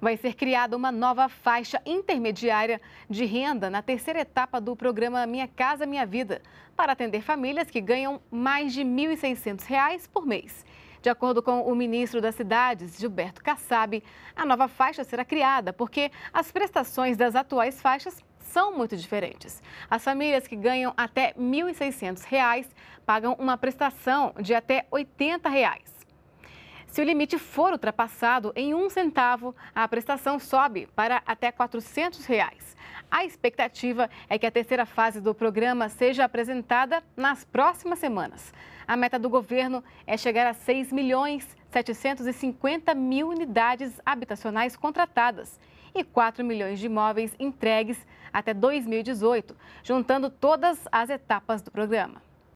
vai ser criada uma nova faixa intermediária de renda na terceira etapa do programa Minha Casa Minha Vida, para atender famílias que ganham mais de R$ 1.600 por mês. De acordo com o ministro das Cidades, Gilberto Kassab, a nova faixa será criada porque as prestações das atuais faixas são muito diferentes. As famílias que ganham até R$ 1.600 pagam uma prestação de até R$ 80. Reais. Se o limite for ultrapassado em um centavo, a prestação sobe para até R$ 400. Reais. A expectativa é que a terceira fase do programa seja apresentada nas próximas semanas. A meta do governo é chegar a 6 milhões 750 mil unidades habitacionais contratadas e 4 milhões de imóveis entregues até 2018, juntando todas as etapas do programa.